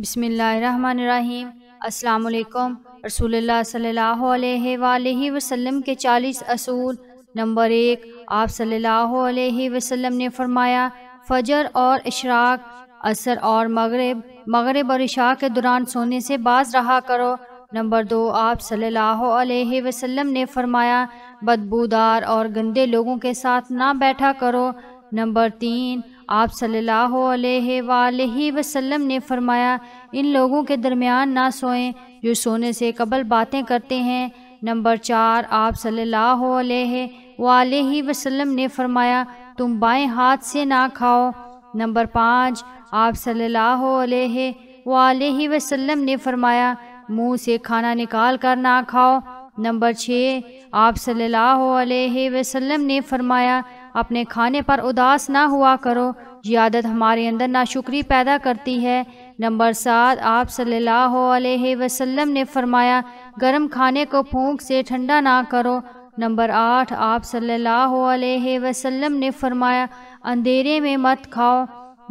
बिसमीम् अल्लाम रसूलुल्लाह सल्लल्लाहु अलैहि वसल्लम के चालीस असूल नंबर एक आप सल्लल्लाहु अलैहि वसल्लम ने फरमाया फजर और इशराक असर और मगरब मगरब और इशा के दौरान सोने से बाज रहा करो नंबर दो आप सल्लल्लाहु अलैहि वसल्लम ने फरमाया बदबूदार और गंदे लोगों के साथ ना बैठा करो नंबर तीन आप सल्लल्लाहु अलैहि वसल्लम ने फरमाया इन लोगों के दरमियान ना सोएं जो सोने से कबल बातें करते हैं नंबर चार आप सल्लल्लाहु अलैहि वसल्लम ने फरमाया तुम बाएं हाथ से ना खाओ नंबर पाँच आप सल्लल्लाहु अलैहि वसल्लम ने फरमाया मुंह से खाना निकाल कर ना खाओ नंबर छः आप सल्लल्लाहु अलैहि वसल्लम ने फरमाया अपने खाने पर उदास ना हुआ करो ये आदत हमारे अंदर ना शुक्री पैदा करती है नंबर सात आप सल्लल्लाहु अलैहि वसल्लम ने फरमाया गर्म खाने को फूंक से ठंडा ना करो नंबर आठ आप सल्लल्लाहु अलैहि वसल्लम ने फरमाया अंधेरे में मत खाओ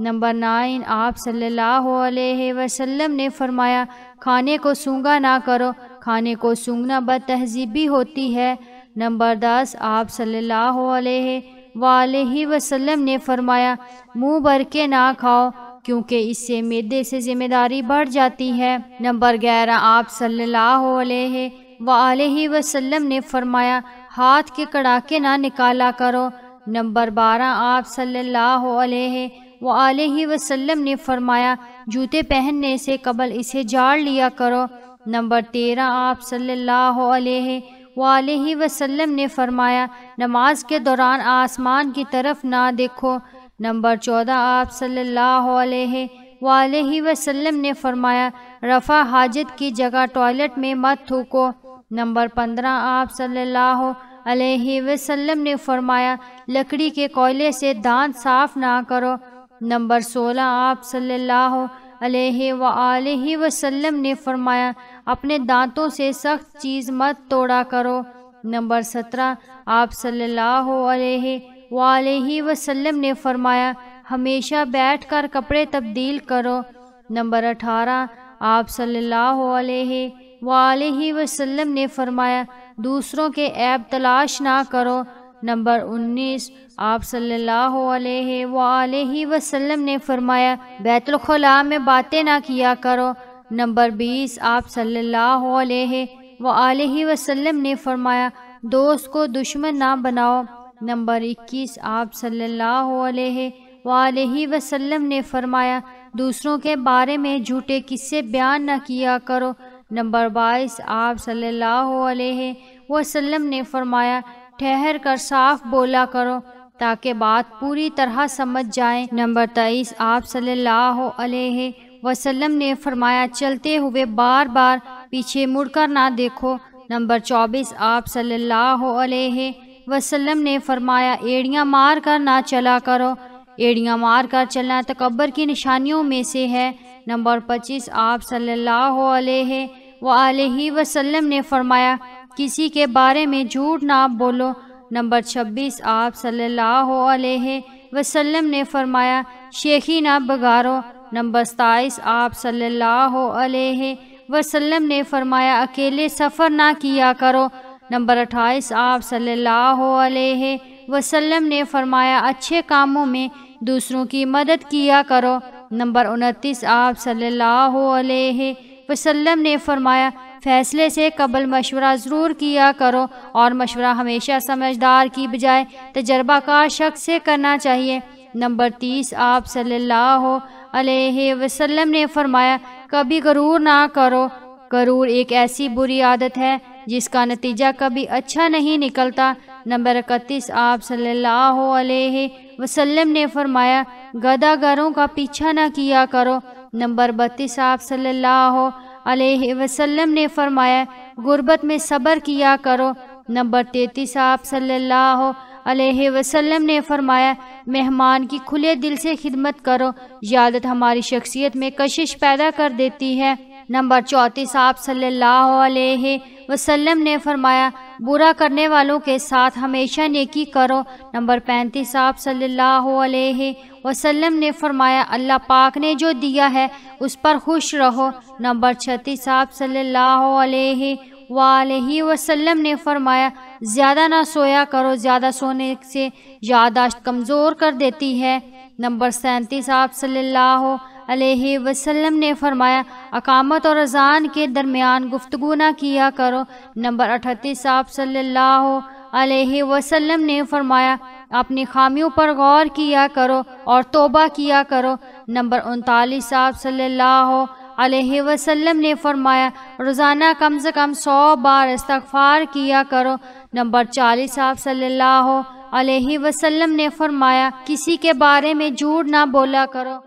नंबर नाइन आप सल्लल्लाहु अलैहि वसल्लम ने फरमाया खाने को सूंघा ना करो खाने को सूंघना बद तहजीबी होती है नंबर दस आप सल्लल्लाहु अलैहि वाले वसल्लम ने फरमाया मुंह भर के ना खाओ क्योंकि इससे मैदे से जिम्मेदारी बढ़ जाती है नंबर ग्यारह आप सल्लल्लाहु अलैहि वसल्लम ने फरमाया हाथ के कड़ाके ना निकाला करो नंबर बारह आप सल्लल्लाहु अलैहि वसल्लम ने फरमाया जूते पहनने से कबल इसे जाड़ लिया करो नंबर तेरह आप सल्लल्लाहु अलैहि वसल्लम ने फरमाया नमाज के दौरान आसमान की तरफ ना देखो नंबर चौदह आप सल्लल्लाहु अलैहि वसल्लम ने फरमाया रफ़ा हाजत की जगह टॉयलेट में मत थूको नंबर पंद्रह आप सल्लल्लाहु अलैहि वसल्लम ने फरमाया लकड़ी के कोयले से दांत साफ ना करो नंबर सोलह आप सल्लल्लाहु अलैहि व वसल्लम ने फरमाया अपने दांतों से सख्त चीज़ मत तोड़ा करो नंबर सत्रह आप सल्लल्लाहु अलैहि वसल्लम ने फरमाया हमेशा बैठकर कपड़े तब्दील करो नंबर अठारह आप सल्लल्लाहु अलैहि वसल्लम ने फरमाया दूसरों के ऐब तलाश ना करो नंबर 19 आप सल्लल्लाहु अलैहि सल्ला वसल्लम ने फरमाया बैतुलखला में बातें ना किया करो नंबर 20 आप सल्लल्लाहु अलैहि वसल्लम ने फरमाया दोस्त को दुश्मन ना बनाओ नंबर 21 आप सल्लल्लाहु अलैहि वसल्लम ने फरमाया दूसरों के बारे में झूठे किस्से बयान ना किया करो नंबर 22 आप सल्लल्लाहु अलैहि वसल्लम ने फरमाया ठहर कर साफ बोला करो ताकि बात पूरी तरह समझ जाए नंबर तेईस आप सल्लल्लाहु अलैहि वसल्लम ने फरमाया चलते हुए बार बार पीछे मुड़कर ना देखो नंबर चौबीस आप सल्लल्लाहु अलैहि वसल्लम ने फरमाया एड़ियाँ मार कर ना चला करो एड़ियाँ मार कर चलना तकबर की निशानियों में से है नंबर पच्चीस आप सल्लल्लाहु अलैहि व वसल्लम ने फरमाया किसी के बारे में झूठ ना बोलो नंबर 26 आप सल्लल्लाहु अलैहि वसल्लम ने फरमाया शेखी ना बगारो नंबर सताईस आप सल्लल्लाहु अलैहि वसल्लम ने फरमाया अकेले सफ़र ना किया करो नंबर अट्ठाईस आप सल्लल्लाहु अलैहि वसल्लम ने फरमाया अच्छे कामों में दूसरों की मदद किया करो नंबर उनतीस आप सल्लल्लाहु अलैहि वसल्लम ने फरमाया फैसले से कबल मशवरा ज़रूर किया करो और मशवरा हमेशा समझदार की बजाय तजर्बाकार शख्स से करना चाहिए नंबर तीस आप सल्लल्लाहु अलैहि वसल्लम ने फरमाया कभी गरूर ना करो गरूर एक ऐसी बुरी आदत है जिसका नतीजा कभी अच्छा नहीं निकलता नंबर इकतीस आप सल्लल्लाहु अलैहि वसल्लम ने फरमाया गदागरों का पीछा ना किया करो नंबर बत्तीस आप सल्लल्लाहु वसल्लम ने फरमाया गुरबत में सब्र किया करो नंबर तैतीस आप सल्लल्लाहु अलैहि वसल्लम ने फरमाया मेहमान की खुले दिल से खिदमत करो यादत हमारी शख्सियत में कशिश पैदा कर देती है नंबर चौंतीस आप सल्लल्लाहु अलैहि वसल्लम ने फरमाया बुरा करने वालों के साथ हमेशा नेकी करो नंबर पैंतीस आप सल्लल्लाहु अलैहि वसल्लम ने फरमाया अल्लाह पाक ने जो दिया है उस पर खुश रहो नंबर छत्तीस आप सल्लल्लाहु अलैहि वालही वसल्लम ने फरमाया ज़्यादा ना सोया करो ज़्यादा सोने से यादाश्त कमज़ोर कर देती है नंबर सैंतीस आप सल्लल्लाहु वसल्लम ने फरमाया अकामत और अजान के दरमियान गुफ्तु ना किया करो नंबर अठतीस आप सल्लल्लाहु वसल्लम ने फरमाया अपनी खामियों पर गौर किया करो और तोबा किया करो नंबर उनतालीस आप सल्लल्लाहु अलैहि वसल्लम ने फरमाया रोज़ाना कम से कम सौ बार इस्तफ़ार किया करो नंबर चालीस आप सल्लल्लाहु अलैहि वसल्लम ने फरमाया किसी के बारे में झूठ ना बोला करो